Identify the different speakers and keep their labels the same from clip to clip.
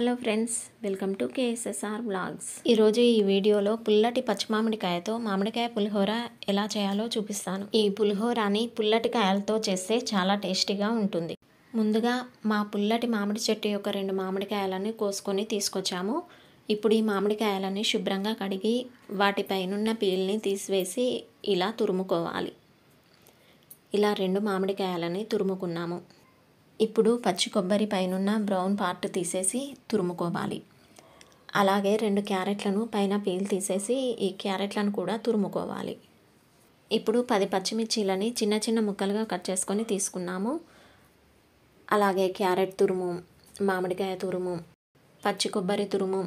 Speaker 1: hello friends welcome to KSSR blogs ఈరోజు ఈ వీడియోలో పుల్లటి పచ్చిమామిడికాయతో మామిడికాయ పులిహోర ఎలా చేయాలో చూపిస్తాను ఈ పులిహోరని పుల్లటి కాయలతో చేస్తే చాలా టేస్టీగా ఉంటుంది ముందుగా మా పుల్లటి మామిడి చెట్టు యొక్క రెండు మామిడికాయలను కోసుకొని తీసుకొచ్చాము ఇప్పుడు ఈ మామిడికాయలని శుభ్రంగా కడిగి వాటిపైనున్న పీల్ని తీసివేసి ఇలా తురుముకోవాలి ఇలా రెండు మామిడికాయలని తురుముకున్నాము ఇప్పుడు పచ్చి కొబ్బరి పైనున్న బ్రౌన్ పార్ట్ తీసేసి తురుముకోవాలి అలాగే రెండు క్యారెట్లను పైన పీల్ తీసేసి ఈ క్యారెట్లను కూడా తురుముకోవాలి ఇప్పుడు పది పచ్చిమిర్చీలని చిన్న చిన్న ముక్కలుగా కట్ చేసుకొని తీసుకున్నాము అలాగే క్యారెట్ తురుము మామిడికాయ తురుము పచ్చి కొబ్బరి తురుము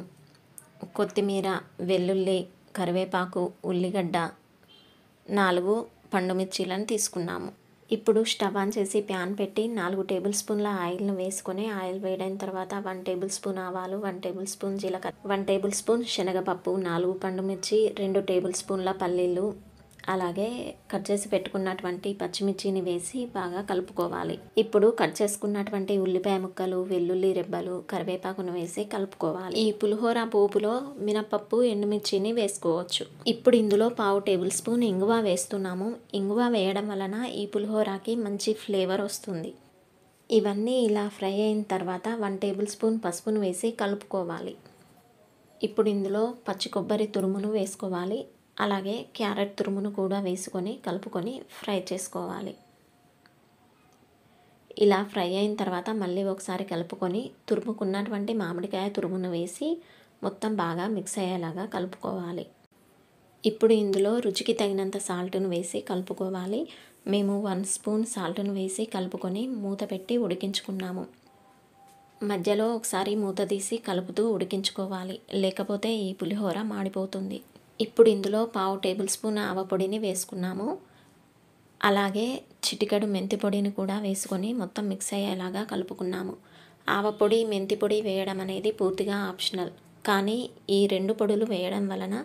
Speaker 1: కొత్తిమీర వెల్లుల్లి కరివేపాకు ఉల్లిగడ్డ నాలుగు పండు మిర్చీలను తీసుకున్నాము ఇప్పుడు స్టవ్ ఆన్ చేసి ప్యాన్ పెట్టి నాలుగు టేబుల్ స్పూన్ల ఆయిల్ను వేసుకొని ఆయిల్ వేడైన తర్వాత వన్ టేబుల్ స్పూన్ ఆవాలు వన్ టేబుల్ స్పూన్ జీలకర్ర వన్ టేబుల్ స్పూన్ శనగపప్పు నాలుగు పండుమిర్చి రెండు టేబుల్ స్పూన్ల పల్లీలు అలాగే కట్ చేసి పెట్టుకున్నటువంటి పచ్చిమిర్చిని వేసి బాగా కలుపుకోవాలి ఇప్పుడు కట్ చేసుకున్నటువంటి ఉల్లిపాయ ముక్కలు వెల్లుల్లి రెబ్బలు కరివేపాకును వేసి కలుపుకోవాలి ఈ పులిహోర పోపులో మినపప్పు ఎండుమిర్చిని వేసుకోవచ్చు ఇప్పుడు ఇందులో పావు టేబుల్ స్పూన్ ఇంగువ వేస్తున్నాము ఇంగువ వేయడం వలన ఈ పులిహోరకి మంచి ఫ్లేవర్ వస్తుంది ఇవన్నీ ఇలా ఫ్రై అయిన తర్వాత వన్ టేబుల్ స్పూన్ పసుపును వేసి కలుపుకోవాలి ఇప్పుడు ఇందులో పచ్చి కొబ్బరి తురుమును వేసుకోవాలి అలాగే క్యారెట్ తురుమును కూడా వేసుకొని కలుపుకొని ఫ్రై చేసుకోవాలి ఇలా ఫ్రై అయిన తర్వాత మళ్ళీ ఒకసారి కలుపుకొని తురుముకున్నటువంటి మామిడికాయ తురుమును వేసి మొత్తం బాగా మిక్స్ అయ్యేలాగా కలుపుకోవాలి ఇప్పుడు ఇందులో రుచికి తగినంత సాల్ట్ను వేసి కలుపుకోవాలి మేము వన్ స్పూన్ సాల్ట్ను వేసి కలుపుకొని మూత పెట్టి ఉడికించుకున్నాము మధ్యలో ఒకసారి మూత తీసి కలుపుతూ ఉడికించుకోవాలి లేకపోతే ఈ పులిహోర మాడిపోతుంది ఇప్పుడు ఇందులో పావు టేబుల్ స్పూన్ ఆవపొడిని వేసుకున్నాము అలాగే చిటికడు మెంతి పొడిని కూడా వేసుకొని మొత్తం మిక్స్ అయ్యేలాగా కలుపుకున్నాము ఆవపొడి మెంతి పొడి వేయడం అనేది పూర్తిగా ఆప్షనల్ కానీ ఈ రెండు పొడులు వేయడం వలన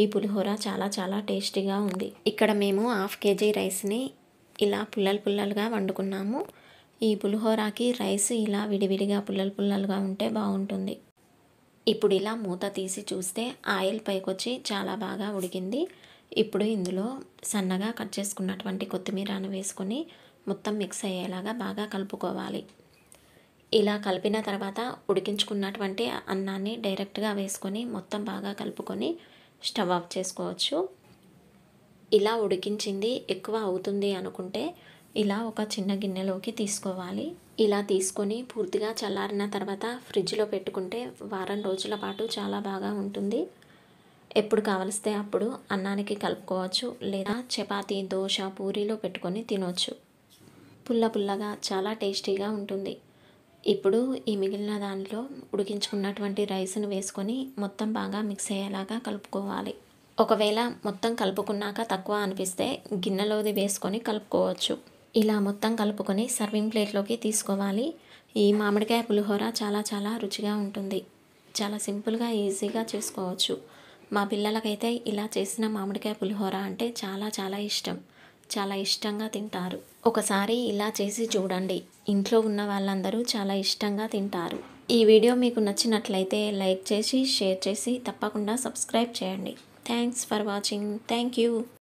Speaker 1: ఈ పులిహోర చాలా చాలా టేస్టీగా ఉంది ఇక్కడ మేము హాఫ్ కేజీ రైస్ని ఇలా పుల్లలు పుల్లలుగా వండుకున్నాము ఈ పులిహోరాకి రైస్ ఇలా విడివిడిగా పుల్లలు పుల్లలుగా ఉంటే బాగుంటుంది ఇప్పుడు ఇలా మూత తీసి చూస్తే ఆయిల్ పైకొచ్చి చాలా బాగా ఉడికింది ఇప్పుడు ఇందులో సన్నగా కట్ చేసుకున్నటువంటి కొత్తిమీరను వేసుకొని మొత్తం మిక్స్ అయ్యేలాగా బాగా కలుపుకోవాలి ఇలా కలిపిన తర్వాత ఉడికించుకున్నటువంటి అన్నాన్ని డైరెక్ట్గా వేసుకొని మొత్తం బాగా కలుపుకొని స్టవ్ ఆఫ్ చేసుకోవచ్చు ఇలా ఉడికించింది ఎక్కువ అవుతుంది అనుకుంటే ఇలా ఒక చిన్న గిన్నెలోకి తీసుకోవాలి ఇలా తీసుకొని పూర్తిగా చల్లారిన తర్వాత ఫ్రిడ్జ్లో పెట్టుకుంటే వారం రోజుల పాటు చాలా బాగా ఉంటుంది ఎప్పుడు కావలిస్తే అప్పుడు అన్నానికి కలుపుకోవచ్చు లేదా చపాతీ దోశ పూరీలో పెట్టుకొని తినవచ్చు పుల్ల పుల్లగా చాలా టేస్టీగా ఉంటుంది ఇప్పుడు ఈ మిగిలిన దానిలో ఉడికించుకున్నటువంటి రైస్ను వేసుకొని మొత్తం బాగా మిక్స్ అయ్యేలాగా కలుపుకోవాలి ఒకవేళ మొత్తం కలుపుకున్నాక తక్కువ అనిపిస్తే గిన్నెలోది వేసుకొని కలుపుకోవచ్చు ఇలా మొత్తం కలుపుకొని సర్వింగ్ ప్లేట్లోకి తీసుకోవాలి ఈ మామిడికాయ పులిహోర చాలా చాలా రుచిగా ఉంటుంది చాలా సింపుల్గా ఈజీగా చేసుకోవచ్చు మా పిల్లలకైతే ఇలా చేసిన మామిడికాయ పులిహోర అంటే చాలా చాలా ఇష్టం చాలా ఇష్టంగా తింటారు ఒకసారి ఇలా చేసి చూడండి ఇంట్లో ఉన్న వాళ్ళందరూ చాలా ఇష్టంగా తింటారు ఈ వీడియో మీకు నచ్చినట్లయితే లైక్ చేసి షేర్ చేసి తప్పకుండా సబ్స్క్రైబ్ చేయండి thanks for watching thank you